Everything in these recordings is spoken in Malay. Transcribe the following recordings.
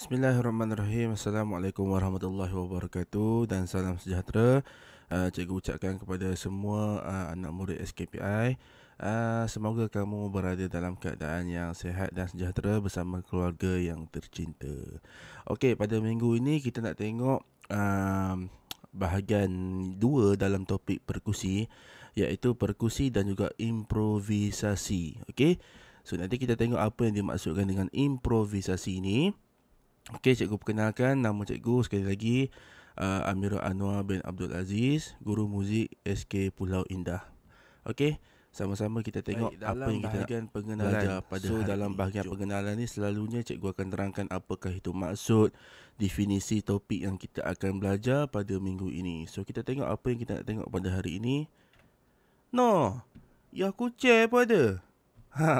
Bismillahirrahmanirrahim Assalamualaikum warahmatullahi wabarakatuh Dan salam sejahtera uh, Cikgu ucapkan kepada semua ah, anak murid SKPI ah, Semoga kamu berada dalam keadaan yang sehat dan sejahtera Bersama keluarga yang tercinta Okey, pada minggu ini kita nak tengok Bahagian dua dalam topik perkusi Iaitu perkusi dan juga improvisasi Okey, so nanti kita tengok apa yang dimaksudkan dengan improvisasi ini Okey, cikgu perkenalkan nama cikgu sekali lagi uh, Amirul Anwar bin Abdul Aziz, guru muzik SK Pulau Indah. Okey, sama-sama kita tengok Baik, apa yang kita bahagian nak pengenalan belajar pada so, hari dalam bahagian jom. pengenalan ini selalunya cikgu akan terangkan apakah itu maksud definisi topik yang kita akan belajar pada minggu ini. So kita tengok apa yang kita nak tengok pada hari ini. No. Ya kucing apa ada? Ha.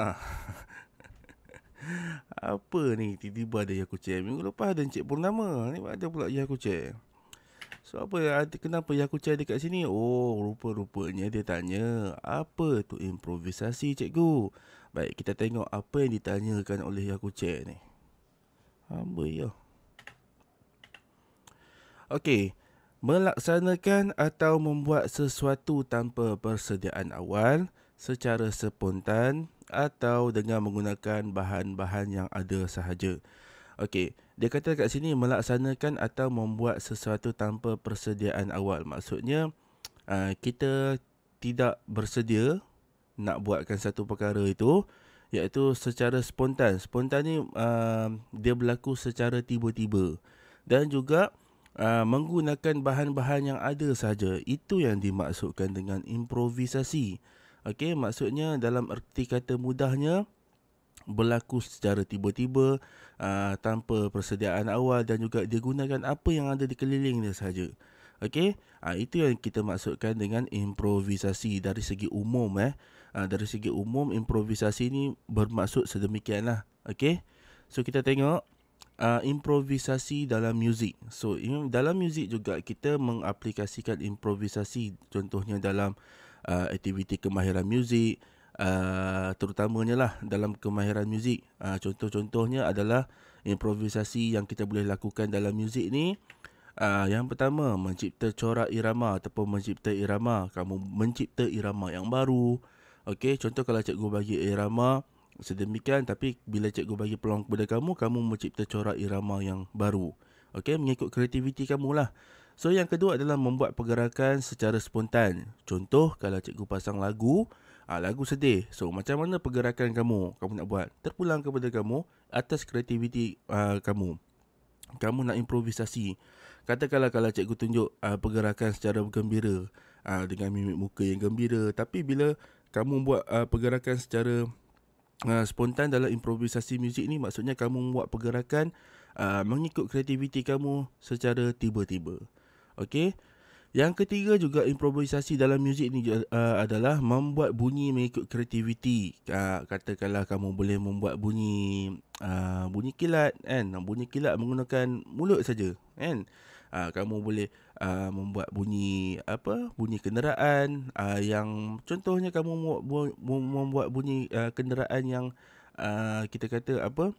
Apa ni tiba-tiba ada Yahoo Chat Minggu lepas ada Encik Purnama Ni ada pula Yahoo Chat So apa kenapa Yahoo Chat kat sini Oh rupa-rupanya dia tanya Apa tu improvisasi cikgu Baik kita tengok apa yang ditanyakan oleh Yahoo Chat ni Apa ya Okey, melaksanakan atau membuat sesuatu tanpa persediaan awal secara spontan atau dengan menggunakan bahan-bahan yang ada sahaja. Okey, dia kata kat sini melaksanakan atau membuat sesuatu tanpa persediaan awal. Maksudnya ah, kita tidak bersedia nak buatkan satu perkara itu iaitu secara spontan. Spontan ni ah, dia berlaku secara tiba-tiba. Dan juga uh, menggunakan bahan-bahan yang ada sahaja. Itu yang dimaksudkan dengan improvisasi. Okey, maksudnya dalam erti kata mudahnya berlaku secara tiba-tiba uh, tanpa persediaan awal dan juga dia gunakan apa yang ada di keliling dia sahaja. Okey, uh, itu yang kita maksudkan dengan improvisasi dari segi umum eh. Uh, dari segi umum improvisasi ni bermaksud sedemikianlah. Okey. So kita tengok Uh, improvisasi dalam muzik. So, dalam muzik juga kita mengaplikasikan improvisasi contohnya dalam uh, aktiviti kemahiran muzik uh, terutamanya lah dalam kemahiran muzik uh, contoh-contohnya adalah improvisasi yang kita boleh lakukan dalam muzik ni uh, yang pertama mencipta corak irama ataupun mencipta irama kamu mencipta irama yang baru okey contoh kalau cikgu bagi irama sedemikian tapi bila cikgu bagi peluang kepada kamu kamu mencipta corak irama yang baru okey mengikut kreativiti kamu lah So yang kedua adalah membuat pergerakan secara spontan. Contoh kalau cikgu pasang lagu, ah lagu sedih. So macam mana pergerakan kamu? Kamu nak buat? Terpulang kepada kamu atas kreativiti uh, kamu. Kamu nak improvisasi. Katakanlah kalau cikgu tunjuk uh, pergerakan secara gembira uh, dengan mimik muka yang gembira, tapi bila kamu buat uh, pergerakan secara uh, spontan dalam improvisasi muzik ni maksudnya kamu buat pergerakan Uh, mengikut kreativiti kamu secara tiba-tiba. Okey, Yang ketiga juga improvisasi dalam muzik ni uh, adalah membuat bunyi mengikut kreativiti. Uh, katakanlah kamu boleh membuat bunyi uh, bunyi kilat kan, bunyi kilat menggunakan mulut saja kan. Uh, kamu boleh uh, membuat bunyi apa? bunyi kenderaan uh, yang contohnya kamu membuat bunyi uh, kenderaan yang uh, kita kata apa?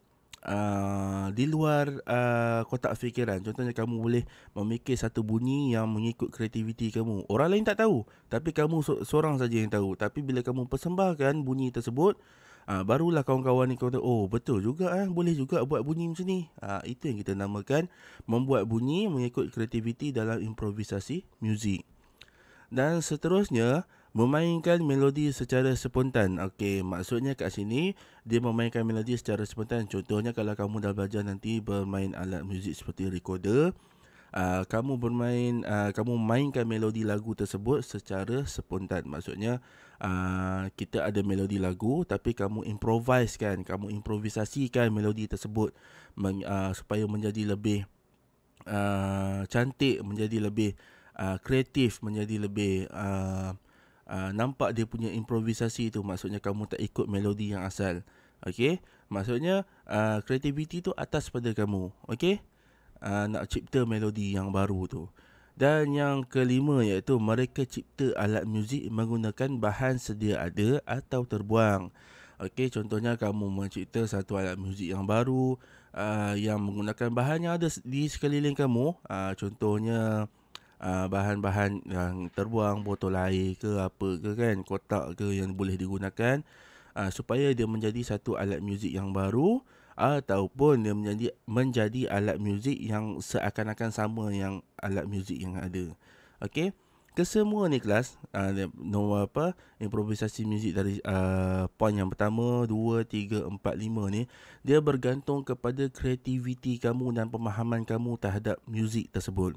uh, di luar uh, kotak fikiran. Contohnya kamu boleh memikir satu bunyi yang mengikut kreativiti kamu. Orang lain tak tahu, tapi kamu seorang saja yang tahu. Tapi bila kamu persembahkan bunyi tersebut, uh, barulah kawan-kawan ni kata, "Oh, betul juga eh, boleh juga buat bunyi macam ni." Uh, itu yang kita namakan membuat bunyi mengikut kreativiti dalam improvisasi muzik. Dan seterusnya, memainkan melodi secara spontan. Okey, maksudnya kat sini dia memainkan melodi secara spontan. Contohnya kalau kamu dah belajar nanti bermain alat muzik seperti recorder, uh, kamu bermain uh, kamu mainkan melodi lagu tersebut secara spontan. Maksudnya uh, kita ada melodi lagu tapi kamu improvise kan, kamu improvisasikan melodi tersebut men, uh, supaya menjadi lebih uh, cantik, menjadi lebih uh, kreatif, menjadi lebih uh, Ah, nampak dia punya improvisasi tu maksudnya kamu tak ikut melodi yang asal okey maksudnya kreativiti ah, uh, tu atas pada kamu okey uh, nak cipta melodi yang baru tu dan yang kelima iaitu mereka cipta alat muzik menggunakan bahan sedia ada atau terbuang okey contohnya kamu mencipta satu alat muzik yang baru uh, yang menggunakan bahan yang ada di sekeliling kamu uh, contohnya Ah, bahan-bahan yang terbuang botol air ke apa ke kan kotak ke yang boleh digunakan uh, supaya dia menjadi satu alat muzik yang baru ataupun dia menjadi menjadi alat muzik yang seakan-akan sama yang alat muzik yang ada okey kesemua ni kelas uh, nombor apa improvisasi muzik dari uh, point yang pertama 2 3 4 5 ni dia bergantung kepada kreativiti kamu dan pemahaman kamu terhadap muzik tersebut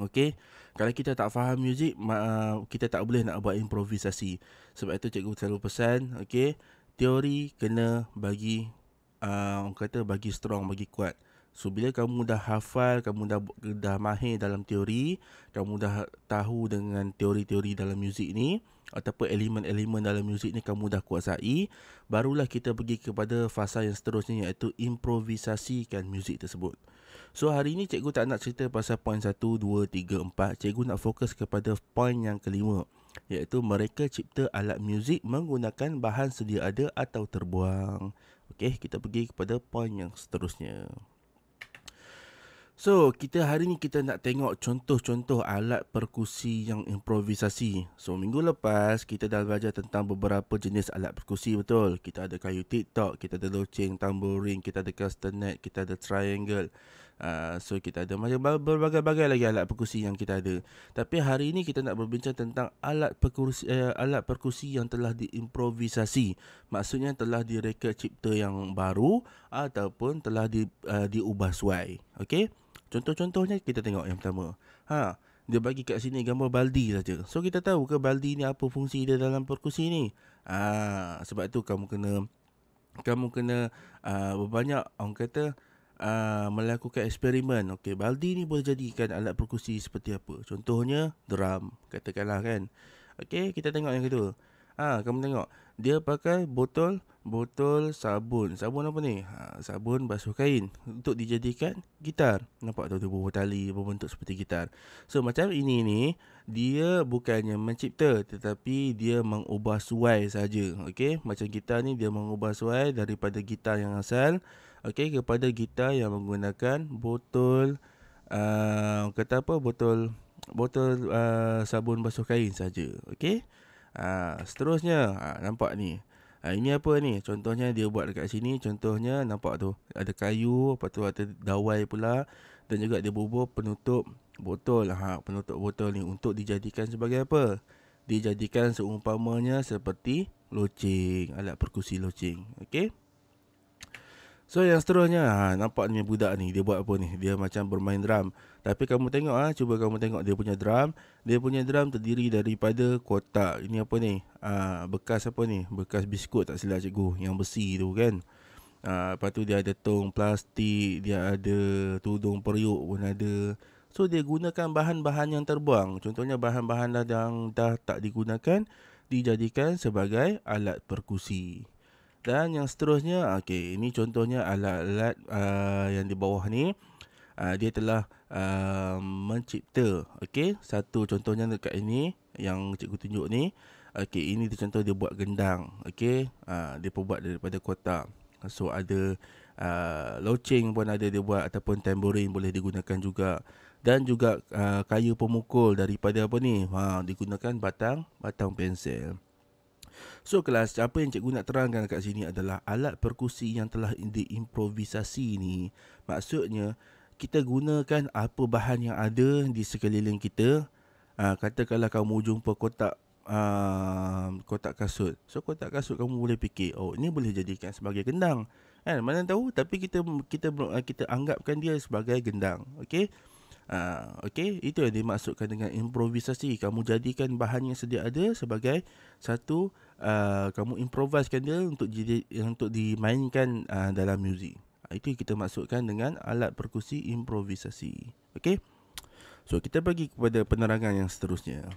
Okay Kalau kita tak faham muzik uh, Kita tak boleh nak buat improvisasi Sebab itu cikgu selalu pesan Okay Teori kena bagi uh, Orang kata bagi strong, bagi kuat So bila kamu dah hafal Kamu dah, dah mahir dalam teori Kamu dah tahu dengan teori-teori dalam muzik ni Ataupun elemen-elemen dalam muzik ni Kamu dah kuasai Barulah kita pergi kepada fasa yang seterusnya Iaitu improvisasikan muzik tersebut So hari ni cikgu tak nak cerita pasal poin 1, 2, 3, 4 Cikgu nak fokus kepada poin yang kelima Iaitu mereka cipta alat muzik menggunakan bahan sedia ada atau terbuang Okey, kita pergi kepada poin yang seterusnya So, kita hari ni kita nak tengok contoh-contoh alat perkusi yang improvisasi. So, minggu lepas kita dah belajar tentang beberapa jenis alat perkusi betul. Kita ada kayu TikTok, kita ada loceng, tambourine, kita ada castanet, kita ada triangle. Ah, so kita ada macam berbagai-bagai lagi alat perkusi yang kita ada. Tapi hari ini kita nak berbincang tentang alat perkusi uh, eh, alat perkusi yang telah diimprovisasi. Maksudnya telah direka cipta yang baru ataupun telah di uh, diubah suai. Okey. Contoh-contohnya kita tengok yang pertama. Ha, dia bagi kat sini gambar baldi saja. So kita tahu ke baldi ni apa fungsi dia dalam perkusi ni? Ah, ha, sebab tu kamu kena kamu kena uh, berbanyak orang kata uh, melakukan eksperimen. Okey, baldi ni boleh jadikan alat perkusi seperti apa? Contohnya drum, katakanlah kan. Okey, kita tengok yang kedua. Ah, ha, kamu tengok. Dia pakai botol botol sabun. Sabun apa ni? Ha, sabun basuh kain untuk dijadikan gitar. Nampak tu tubuh tali berbentuk seperti gitar. So macam ini ni, dia bukannya mencipta tetapi dia mengubah suai saja. Okey, macam gitar ni dia mengubah suai daripada gitar yang asal okey kepada kita yang menggunakan botol uh, kata apa botol botol uh, sabun basuh kain saja okey uh, seterusnya uh, nampak ni uh, ini apa ni contohnya dia buat dekat sini contohnya nampak tu ada kayu apa tu ada dawai pula dan juga dia bubuh penutup botol ha penutup botol ni untuk dijadikan sebagai apa dijadikan seumpamanya seperti loceng alat perkusi loceng okey So yang seterusnya ha, Nampak ni budak ni Dia buat apa ni Dia macam bermain drum Tapi kamu tengok ha, Cuba kamu tengok Dia punya drum Dia punya drum terdiri daripada Kotak Ini apa ni ha, Bekas apa ni Bekas biskut tak silap cikgu Yang besi tu kan ha, Lepas tu dia ada tong plastik Dia ada tudung periuk pun ada So dia gunakan bahan-bahan yang terbuang Contohnya bahan-bahan yang dah tak digunakan Dijadikan sebagai alat perkusi dan yang seterusnya, okay, ini contohnya alat-alat uh, yang di bawah ni uh, dia telah uh, mencipta, okay, Satu contohnya dekat ini yang cikgu tunjuk ni, okay, ini dia contoh dia buat gendang, okay, Uh, dia buat daripada kotak. So ada uh, loceng pun ada dia buat ataupun tambourine boleh digunakan juga. Dan juga uh, kayu pemukul daripada apa ni? Ha, digunakan batang batang pensel. So kelas apa yang cikgu nak terangkan kat sini adalah alat perkusi yang telah diimprovisasi ni maksudnya kita gunakan apa bahan yang ada di sekeliling kita. Ah ha, katakanlah kamu jumpa kotak Uh, kotak kasut So kotak kasut kamu boleh fikir Oh ini boleh jadikan sebagai gendang kan? Mana tahu Tapi kita kita kita anggapkan dia sebagai gendang Okay uh, ah, Okay Itu yang dimaksudkan dengan improvisasi Kamu jadikan bahan yang sedia ada Sebagai satu uh, kamu improvisekan dia untuk untuk dimainkan uh, dalam muzik. Uh, itu kita masukkan dengan alat perkusi improvisasi. Okey. So kita bagi kepada penerangan yang seterusnya.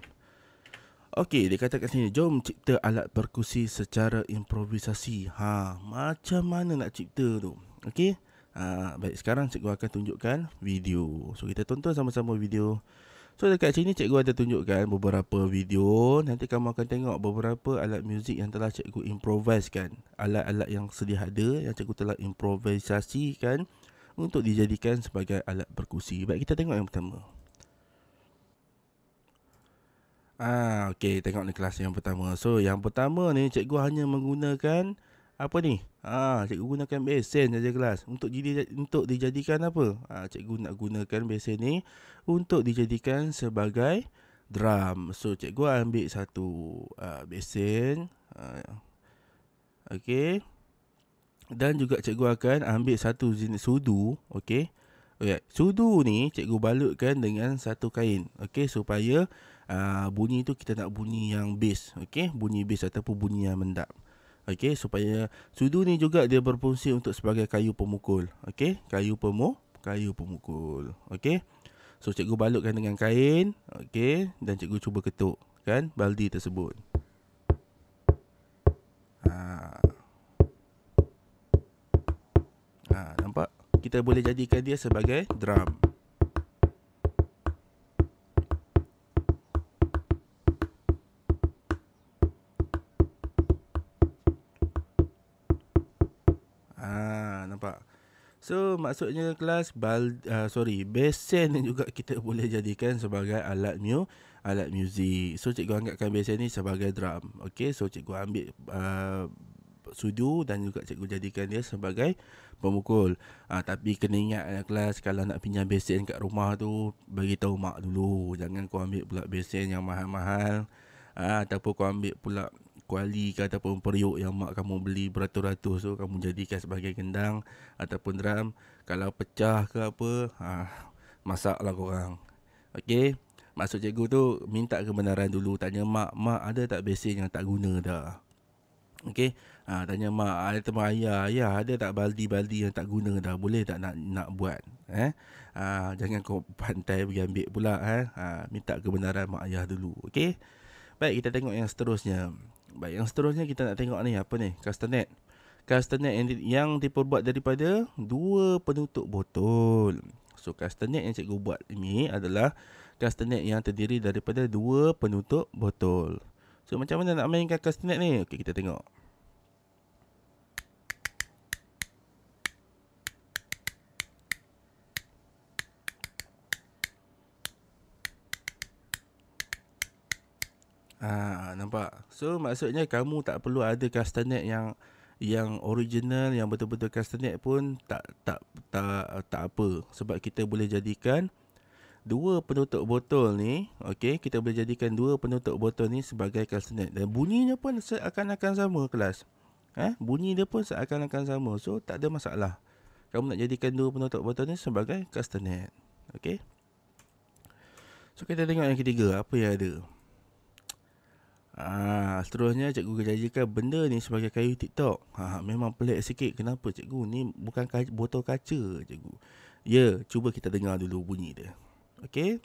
Okey, dia kata kat sini, jom cipta alat perkusi secara improvisasi. Ha, macam mana nak cipta tu? Okey. Ha, baik, sekarang cikgu akan tunjukkan video. So kita tonton sama-sama video. So dekat sini cikgu ada tunjukkan beberapa video Nanti kamu akan tengok beberapa alat muzik yang telah cikgu improvisekan Alat-alat yang sedia ada yang cikgu telah improvisasikan Untuk dijadikan sebagai alat perkusi Baik kita tengok yang pertama Ah, Okay tengok ni kelas yang pertama So yang pertama ni cikgu hanya menggunakan apa ni? Ha, cikgu gunakan besen saja kelas untuk jadi untuk dijadikan apa? Ha, cikgu nak gunakan besen ni untuk dijadikan sebagai drum. So cikgu ambil satu uh, ha, besen. Uh, ha. okay. Dan juga cikgu akan ambil satu jenis sudu. Okay. okay. Sudu ni cikgu balutkan dengan satu kain. Okay. Supaya uh, bunyi tu kita nak bunyi yang bass. Okay. Bunyi bass ataupun bunyi yang mendap. Okey, supaya sudu ni juga dia berfungsi untuk sebagai kayu pemukul. Okey, kayu pemu, kayu pemukul. Okey. So cikgu balutkan dengan kain, okey, dan cikgu cuba ketuk kan baldi tersebut. Ha. Ha, nampak? Kita boleh jadikan dia sebagai drum. maksudnya kelas bal uh, sorry besen juga kita boleh jadikan sebagai alat mu alat muzik so cikgu anggapkan besen ni sebagai drum okey so cikgu ambil uh, sudu dan juga cikgu jadikan dia sebagai pemukul uh, tapi kena ingat lah kelas kalau nak pinjam besen kat rumah tu bagi tahu mak dulu jangan kau ambil pula besen yang mahal-mahal uh, ataupun kau ambil pula kuali ke ataupun periuk yang mak kamu beli beratus-ratus tu kamu jadikan sebagai gendang ataupun drum kalau pecah ke apa ha, Masaklah korang Okay Maksud cikgu tu Minta kebenaran dulu Tanya mak Mak ada tak besin yang tak guna dah Okay ha, Tanya mak Ada teman ayah Ayah ada tak baldi-baldi yang tak guna dah Boleh tak nak, nak buat eh? ha, Jangan kau pantai pergi ambil pula eh? ha, Minta kebenaran mak ayah dulu Okay Baik kita tengok yang seterusnya Baik yang seterusnya kita nak tengok ni Apa ni Castanet castanet yang diperbuat daripada dua penutup botol. So castanet yang cikgu buat ini adalah castanet yang terdiri daripada dua penutup botol. So macam mana nak mainkan castanet ni? Okey kita tengok. Ah, ha, nampak. So maksudnya kamu tak perlu ada castanet yang yang original yang betul-betul custom pun tak tak tak tak apa sebab kita boleh jadikan dua penutup botol ni okey kita boleh jadikan dua penutup botol ni sebagai custom dan bunyinya pun seakan-akan sama kelas eh bunyi dia pun seakan-akan sama so tak ada masalah kamu nak jadikan dua penutup botol ni sebagai custom okey so kita tengok yang ketiga apa yang ada Ah, seterusnya cikgu kejajikan benda ni sebagai kayu TikTok. Ha, ha, memang pelik sikit. Kenapa cikgu? Ni bukan kaca, botol kaca cikgu. Ya, cuba kita dengar dulu bunyi dia. Okey.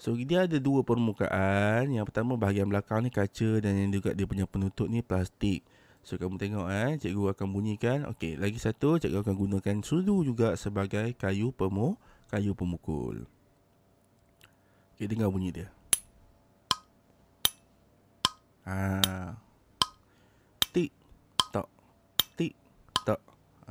So dia ada dua permukaan. Yang pertama bahagian belakang ni kaca dan yang juga dia punya penutup ni plastik. So kamu tengok eh, cikgu akan bunyikan. Okey, lagi satu cikgu akan gunakan sudu juga sebagai kayu pemu kayu pemukul. Okey, dengar bunyi dia. Ha. Tik tok. Tik tok.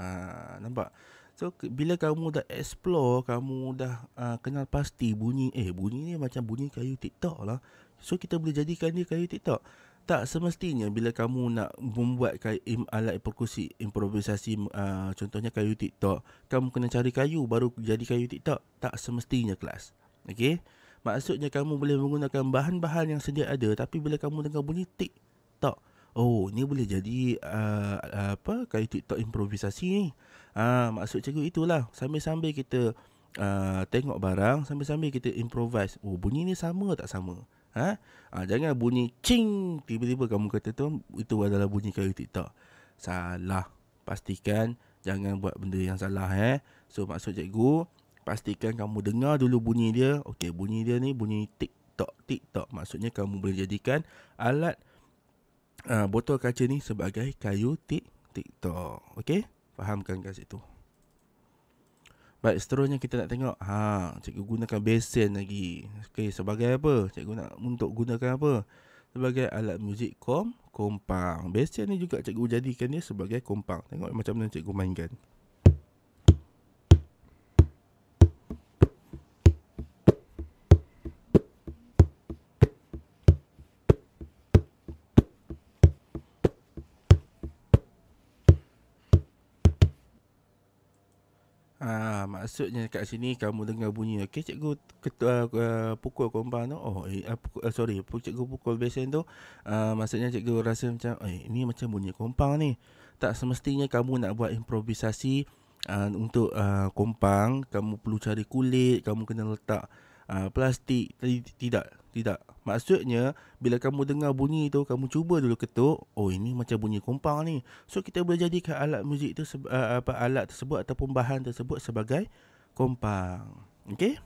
Ha, nampak. So bila kamu dah explore, kamu dah uh, kenal pasti bunyi eh bunyi ni macam bunyi kayu tik TikTok lah. So kita boleh jadikan dia kayu tik TikTok. Tak semestinya bila kamu nak membuat kayu, im, alat perkusi improvisasi uh, contohnya kayu tik TikTok, kamu kena cari kayu baru jadi kayu tik TikTok. Tak semestinya kelas. Okey? Maksudnya kamu boleh menggunakan bahan-bahan yang sedia ada tapi bila kamu dengar bunyi tik tok oh ni boleh jadi uh, apa kayu TikTok improvisasi ni. Ah uh, maksud cikgu itulah sambil-sambil kita uh, tengok barang sambil-sambil kita improvise. Oh bunyi ni sama tak sama? Ha? Uh, jangan bunyi cing tiba-tiba kamu kata tu itu adalah bunyi kayu TikTok. Salah. Pastikan jangan buat benda yang salah eh. So maksud cikgu, pastikan kamu dengar dulu bunyi dia. Okey, bunyi dia ni bunyi tik-tok, tik-tok. Maksudnya kamu boleh jadikan alat uh, botol kaca ni sebagai kayu tik-tik-tok. Okey, fahamkan kat situ. Baik, seterusnya kita nak tengok. Ha, cikgu gunakan besen lagi. Okey, sebagai apa? Cikgu nak untuk gunakan apa? Sebagai alat muzik kom kompang. Besen ni juga cikgu jadikan dia sebagai kompang. Tengok macam mana cikgu mainkan. maksudnya kat sini kamu dengar bunyi okey cikgu ketua uh, pukul kompan tu oh eh, uh, sorry cikgu pukul besen tu uh, maksudnya cikgu rasa macam eh ini macam bunyi kompang ni tak semestinya kamu nak buat improvisasi uh, untuk uh, kompang kamu perlu cari kulit kamu kena letak uh, plastik tidak tidak maksudnya bila kamu dengar bunyi tu kamu cuba dulu ketuk oh ini macam bunyi kompang ni so kita boleh jadikan alat muzik tu uh, apa alat tersebut ataupun bahan tersebut sebagai kompang okey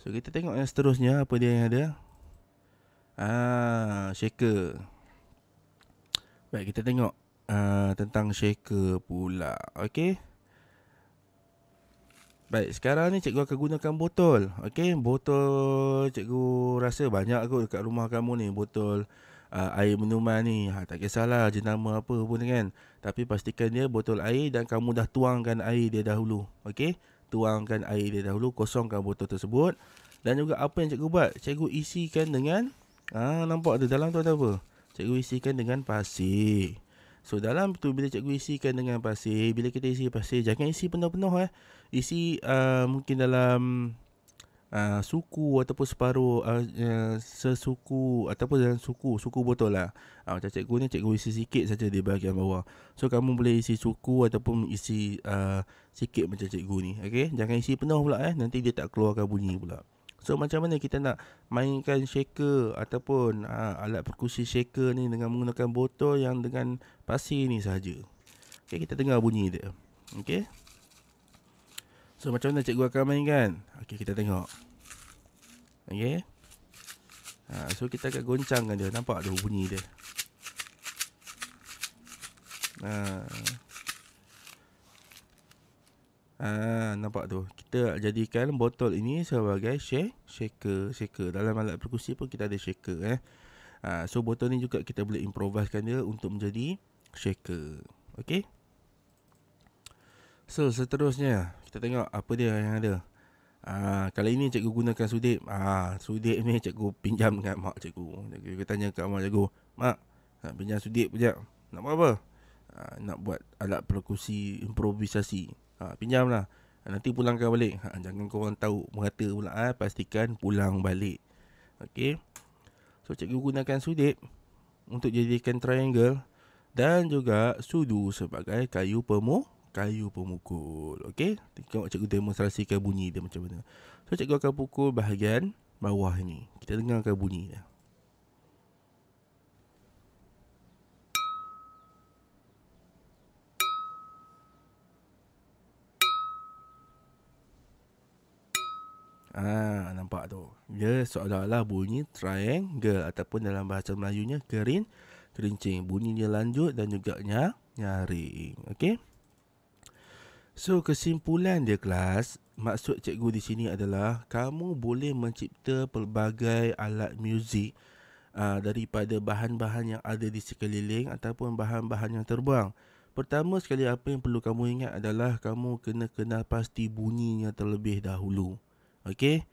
so kita tengok yang seterusnya apa dia yang ada ah shaker baik kita tengok uh, tentang shaker pula okey Baik, sekarang ni cikgu akan gunakan botol. okay botol cikgu rasa banyak kot dekat rumah kamu ni botol uh, air minuman ni. Ha, tak kisahlah jenama apa pun kan. Tapi pastikan dia botol air dan kamu dah tuangkan air dia dahulu. okay? tuangkan air dia dahulu, kosongkan botol tersebut. Dan juga apa yang cikgu buat? Cikgu isikan dengan ah ha, nampak ada dalam tu ada apa? Cikgu isikan dengan pasir. So dalam tu bila cikgu isikan dengan pasir Bila kita isi pasir jangan isi penuh-penuh eh Isi uh, mungkin dalam uh, suku ataupun separuh uh, uh, Sesuku ataupun dalam suku, suku botol lah uh, Macam cikgu ni cikgu isi sikit saja di bahagian bawah So kamu boleh isi suku ataupun isi uh, sikit macam cikgu ni okay? Jangan isi penuh pula eh nanti dia tak keluarkan bunyi pula So macam mana kita nak mainkan shaker ataupun ha, alat perkusi shaker ni dengan menggunakan botol yang dengan pasir ni sahaja. Okay, kita dengar bunyi dia. Okay. So macam mana cikgu akan mainkan? Okay, kita tengok. Okay. Ha, ah, so kita akan goncangkan dia. Nampak tu bunyi dia. Nah. Ah, nampak tu. Kita jadikan botol ini sebagai shake, shaker, shaker. Dalam alat perkusi pun kita ada shaker eh. Ah, so botol ni juga kita boleh improvisekan dia untuk menjadi shaker. okay? So, seterusnya kita tengok apa dia yang ada. Ah, kali ini cikgu gunakan sudip. Ah, sudip ni cikgu pinjam dengan mak cikgu. Cikgu tanya kat mak cikgu, "Mak, nak pinjam sudip kejap. Nak buat apa?" Ah, nak buat alat perkusi improvisasi ha, pinjam lah ah, Nanti pulangkan balik ha, Jangan korang tahu Merata pula ha, Pastikan pulang balik Okey. So cikgu gunakan sudut Untuk jadikan triangle Dan juga sudu sebagai kayu pemuk Kayu pemukul Okay Tengok cikgu demonstrasikan bunyi dia macam mana So cikgu akan pukul bahagian bawah ni Kita dengarkan bunyi dia Ah, nampak tu. Dia seolah-olah bunyi triangle ataupun dalam bahasa Melayunya kerin kerincing. Bunyinya lanjut dan juga nyaring. Okey. So kesimpulan dia kelas Maksud cikgu di sini adalah Kamu boleh mencipta pelbagai alat muzik uh, Daripada bahan-bahan yang ada di sekeliling Ataupun bahan-bahan yang terbuang Pertama sekali apa yang perlu kamu ingat adalah Kamu kena kenal pasti bunyinya terlebih dahulu Okey.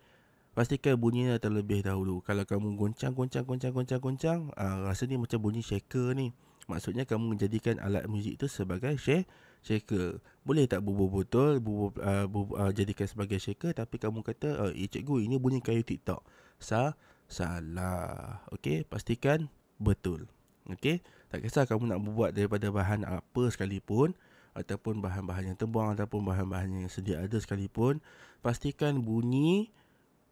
Pastikan bunyi terlebih dahulu. Kalau kamu goncang goncang goncang goncang goncang, uh, rasa ni macam bunyi shaker ni. Maksudnya kamu menjadikan alat muzik tu sebagai shaker. Shaker Boleh tak bubur botol bubur, uh, uh, Jadikan sebagai shaker Tapi kamu kata eh, eh cikgu ini bunyi kayu tiktok Sa Salah Okey pastikan Betul Okey Tak kisah kamu nak buat daripada bahan apa sekalipun ataupun bahan-bahan yang terbuang ataupun bahan-bahan yang sedia ada sekalipun pastikan bunyi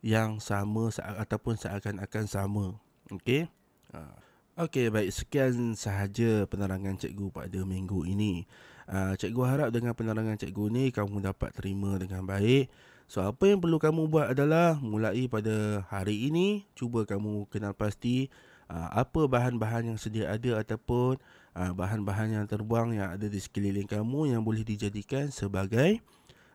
yang sama ataupun seakan-akan sama okey ha. Okey baik sekian sahaja penerangan cikgu pada minggu ini. Uh, cikgu harap dengan penerangan cikgu ni kamu dapat terima dengan baik. So apa yang perlu kamu buat adalah mulai pada hari ini cuba kamu kenal pasti Ah, apa bahan-bahan yang sedia ada ataupun ah, bahan-bahan yang terbuang yang ada di sekeliling kamu yang boleh dijadikan sebagai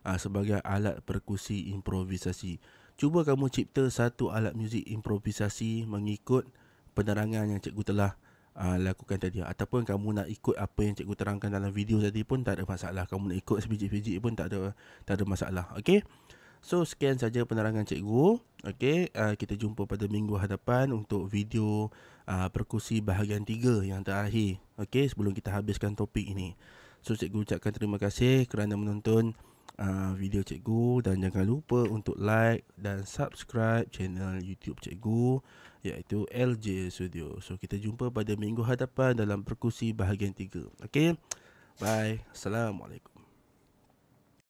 ah, sebagai alat perkusi improvisasi. Cuba kamu cipta satu alat muzik improvisasi mengikut penerangan yang cikgu telah uh, lakukan tadi ataupun kamu nak ikut apa yang cikgu terangkan dalam video tadi pun tak ada masalah. Kamu nak ikut sebiji-biji pun tak ada tak ada masalah. Okey? So sekian saja penerangan cikgu. Okey, uh, kita jumpa pada minggu hadapan untuk video uh, perkusi bahagian 3 yang terakhir. Okay, sebelum kita habiskan topik ini. So cikgu ucapkan terima kasih kerana menonton uh, video cikgu dan jangan lupa untuk like dan subscribe channel YouTube cikgu iaitu LJ Studio. So kita jumpa pada minggu hadapan dalam perkusi bahagian 3. Okay, Bye. Assalamualaikum.